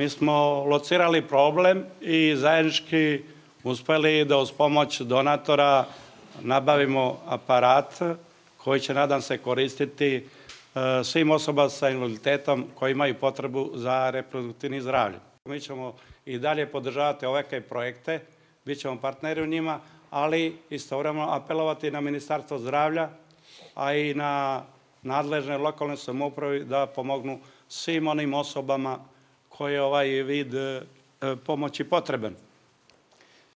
Mi smo locirali problem i zajednički uspeli da uz pomoć donatora nabavimo aparat koji će, nadam se, koristiti e, svim osoba sa invaliditetom koji imaju potrebu za reproduktivni zdravlje. Mi ćemo i dalje podržavati ovakve projekte, bit ćemo partneri u njima, ali istovremeno apelovati na Ministarstvo zdravlja, a i na nadležne lokalne samouprave da pomognu svim onim osobama koji je ovaj vid eh, eh, pomoći potreban.